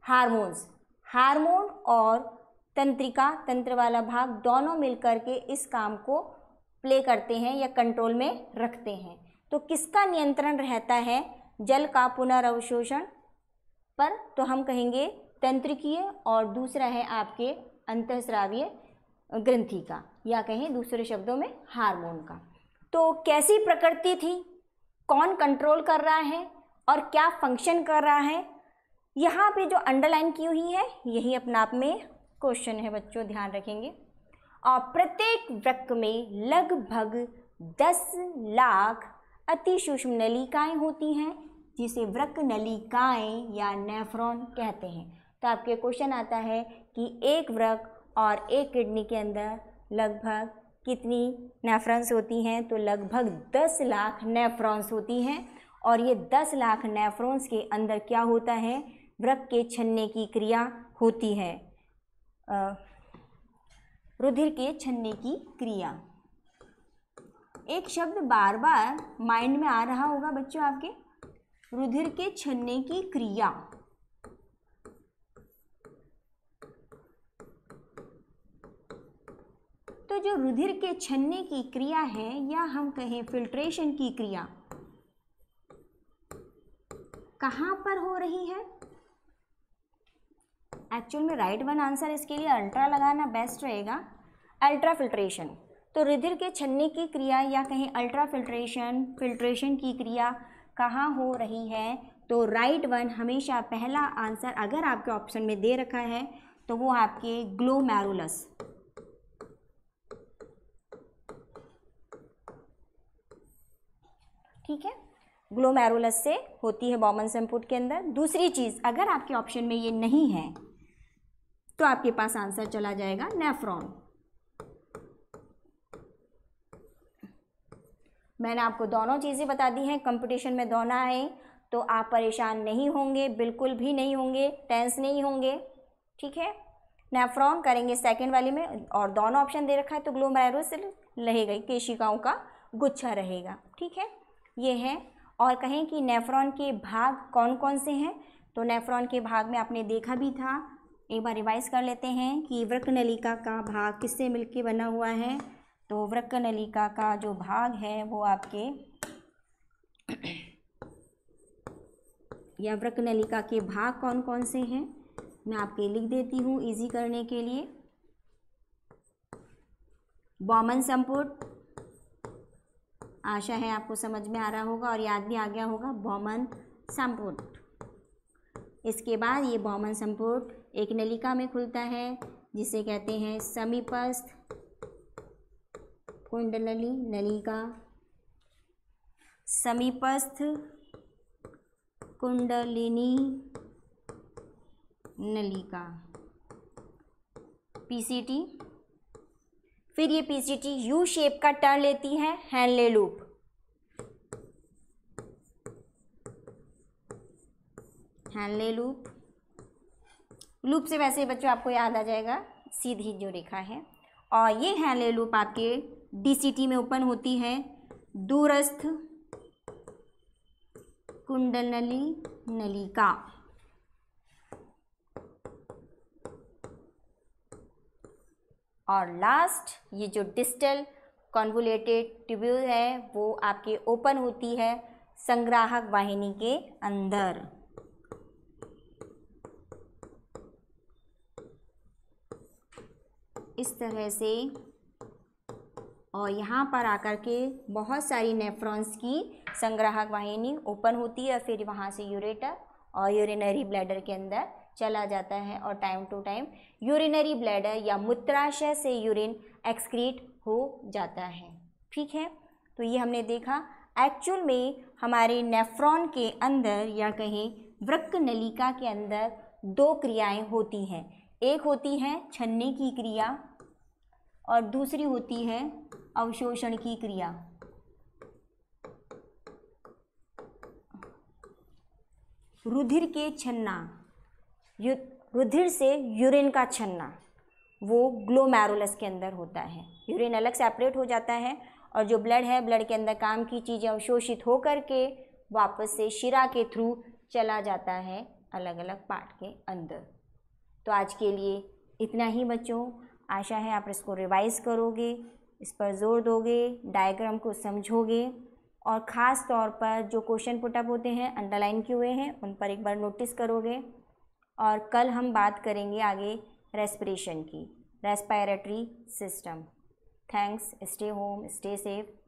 हार्मोन्स हार्मोन और तंत्रिका तंत्र वाला भाग दोनों मिलकर के इस काम को प्ले करते हैं या कंट्रोल में रखते हैं तो किसका नियंत्रण रहता है जल का पुनर्वशोषण पर तो हम कहेंगे तंत्रिकीय और दूसरा है आपके अंतस्रावीय ग्रंथि का या कहें दूसरे शब्दों में हार्मोन का तो कैसी प्रकृति थी कौन कंट्रोल कर रहा है और क्या फंक्शन कर रहा है यहाँ पे जो अंडरलाइन की हुई है यही अपने आप में क्वेश्चन है बच्चों ध्यान रखेंगे और प्रत्येक वृक्क में लगभग दस लाख अति सूक्ष्म नलिकाएँ होती हैं जिसे वृक्क नलिकाएँ या नेफ्रॉन कहते हैं तो आपके क्वेश्चन आता है कि एक वृक्क और एक किडनी के अंदर लगभग कितनी नेफ्रॉन्स होती हैं तो लगभग दस लाख नेफ्रॉन्स होती हैं और ये दस लाख नेफ्रॉन्स के अंदर क्या होता है वृक्क के छन्ने की क्रिया होती है रुधिर के छन्ने की क्रिया एक शब्द बार बार माइंड में आ रहा होगा बच्चों आपके रुधिर के छन्ने की क्रिया तो जो रुधिर के छन्ने की क्रिया है या हम कहें फिल्ट्रेशन की क्रिया कहाँ पर हो रही है एक्चुअल में राइट वन आंसर इसके लिए अल्ट्रा लगाना बेस्ट रहेगा अल्ट्रा फिल्ट्रेशन तो रिधिर के छन्ने की क्रिया या कहीं अल्ट्रा फिल्ट्रेशन फिल्ट्रेशन की क्रिया कहाँ हो रही है तो राइट वन हमेशा पहला आंसर अगर आपके ऑप्शन में दे रखा है तो वो आपके ग्लोमेरुलस ठीक है ग्लोमेरुलस से होती है बॉमन संपुट के अंदर दूसरी चीज़ अगर आपके ऑप्शन में ये नहीं है तो आपके पास आंसर चला जाएगा नेफ्रॉन मैंने आपको दोनों चीज़ें बता दी हैं कंपटीशन में दोनों आए तो आप परेशान नहीं होंगे बिल्कुल भी नहीं होंगे टेंस नहीं होंगे ठीक है नेफ्रॉन करेंगे सेकेंड वाली में और दोनों ऑप्शन दे रखा है तो ग्लोमेरोस रहेगा केशिकाओं का गुच्छा रहेगा ठीक है ये है और कहें कि नेफ्रॉन के भाग कौन कौन से हैं तो नेफ्रॉन के भाग में आपने देखा भी था एक बार रिवाइज कर लेते हैं कि वृक्क नलिका का भाग किससे मिलके बना हुआ है तो वृक्क नलिका का जो भाग है वो आपके या वृक्क नलिका के भाग कौन कौन से हैं मैं आपके लिख देती हूँ इजी करने के लिए बॉमन संपुट आशा है आपको समझ में आ रहा होगा और याद भी आ गया होगा बॉमन संपुट इसके बाद ये बॉमन संपुट एक नलिका में खुलता है जिसे कहते हैं समीपस्थ कुंडलली नलिका समीपस्थ कुंडलिनी नलिका पीसीटी फिर ये पीसीटी यू शेप का टर्न लेती है Henle loop Henle loop loop से वैसे बच्चों आपको याद आ जाएगा सीधी जो रेखा है और ये ले लूप आपके डीसीटी में ओपन होती है दूरस्थ कुंडलनली का और लास्ट ये जो डिस्टल कॉन्वुलेटेड ट्यूब्यूल है वो आपके ओपन होती है संग्राहक वाहिनी के अंदर इस तरह से और यहाँ पर आकर के बहुत सारी नेफ्रॉन्स की संग्राहक वाहिनी ओपन होती है फिर वहाँ से यूरेटर और यूरिनरी ब्लैडर के अंदर चला जाता है और time to time urinary bladder या मूत्राशय से यूरिन एक्सक्रीट हो जाता है ठीक है तो ये हमने देखा एक्चुअल में हमारे नेफ्रॉन के अंदर या कहीं वृक्क नलिका के अंदर दो क्रियाएं होती हैं एक होती है छन्ने की क्रिया और दूसरी होती है अवशोषण की क्रिया रुधिर के छन्ना रुधिर से यूरिन का छन्ना वो ग्लोमेरुलस के अंदर होता है यूरिन अलग सेपरेट हो जाता है और जो ब्लड है ब्लड के अंदर काम की चीज़ें अवशोषित होकर के वापस से शिरा के थ्रू चला जाता है अलग अलग पार्ट के अंदर तो आज के लिए इतना ही बच्चों आशा है आप इसको रिवाइज़ करोगे इस पर जोर दोगे डायग्राम को समझोगे और ख़ास तौर पर जो क्वेश्चन पुटअप होते हैं अंडरलाइन किए हुए हैं उन पर एक बार नोटिस करोगे और कल हम बात करेंगे आगे रेस्पिरेशन की respiratory system thanks stay home stay safe